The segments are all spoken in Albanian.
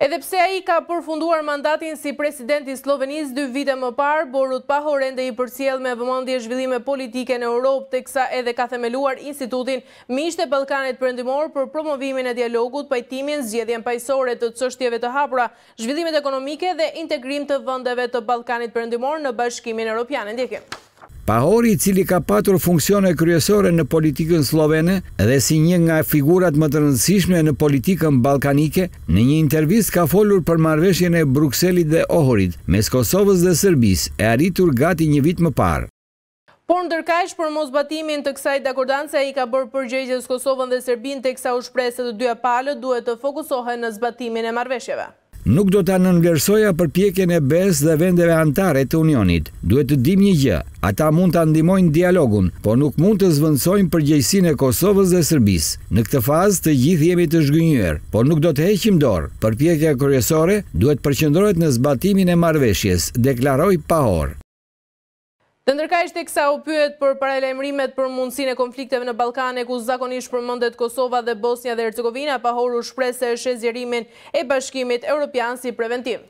Edhepse a i ka përfunduar mandatin si presidenti Slovenis dy vite më parë, Borut Pahor ende i përcjel me vëmëndje zhvillime politike në Europë, të kësa edhe ka themeluar institutin Mishte Balkanit përëndimor për promovimin e dialogut, pajtimin, zgjedhjen pajsore të cështjeve të hapura, zhvillimet ekonomike dhe integrim të vëndeve të Balkanit përëndimor në bashkimin Europianin. Pahori i cili ka patur funksione kryesore në politikën slovene dhe si një nga figurat më të rëndësishme në politikën balkanike, në një intervist ka folur për marveshjën e Bruxellit dhe Ohorit, mes Kosovës dhe Sërbis, e arritur gati një vit më parë. Por në për mos batimin të kësaj dakordanse, i ka bërë përgjegjës Kosovën dhe Serbin të kësa u shpresët dhe dyja palët duhet të fokusohen në zbatimin e marveshjeve nuk do të anëngërsoja për pjekjen e bes dhe vendeve antare të unionit. Duhet të dim një gjë, ata mund të andimojnë dialogun, po nuk mund të zvëndsojnë për gjejsin e Kosovës dhe Sërbis. Në këtë fazë të gjithë jemi të zhgënjër, po nuk do të heqim dorë. Përpjekja pjekja duhet duhet përqëndrojt në zbatimin e marveshjes, deklaroj pahor. Në ndërka ishte e kësa u pyet për paralemrimet për mundësin e konflikteve në Balkane, ku zakonish për mëndet Kosova dhe Bosnia dhe Ercegovina, pa horu shprese e shezjerimin e bashkimit Europian si preventiv.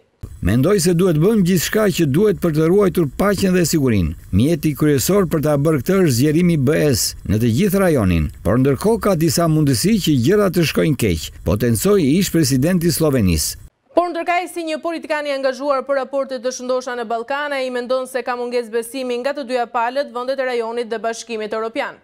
Mendoj se duhet bëjmë gjithë shka që duhet për të ruajtur pachen dhe sigurin. Mjeti kryesor për ta bërë këtër zjerimi bëhes në të gjithë rajonin, por ndërko ka disa mundësi që gjëra të shkojnë keqë, potencoj ish presidenti Slovenisë unë si një politikani angazhuar për raportit të shëndosha në Balkana, i mendon se ka munges besimi nga të dyja palët vëndet e rajonit dhe bashkimit e Europian.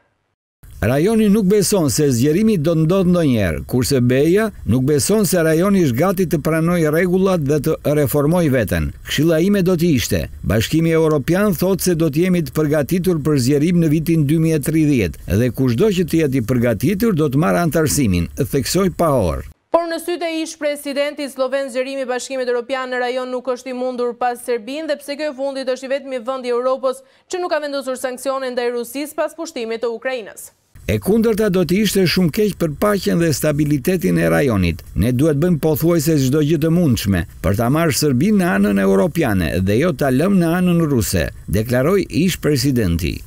Rajoni nuk beson se zgjerimi do të ndodhë ndo njerë, kurse beja nuk beson se rajoni ish gati të pranoj regullat dhe të reformoj veten. Kshila ime do t'i ishte. Bashkimi Europian thot se do t'jemi të përgatitur për zjerim në vitin 2030 dhe kushdo që t'jeti përgatitur do t'mara antarësimin, theksoj pa orë në në syte ish presidenti Sloven Zgjerimi Bashkimit Europian në rajon nuk është i mundur pas Serbin dhe pse kjo fundit është i vetëmi vëndi Europos që nuk ka vendosur sankcionin dhe Rusis pas pushtimit të Ukrajinës. E kundërta do të ishte shumë keq për pachen dhe stabilitetin e rajonit. Ne duhet bëjmë thuaj se zdo gjithë mundshme për ta marrë Serbin në anën Europiane dhe jo ta lëmë në anën Ruse, deklaroj ish presidenti.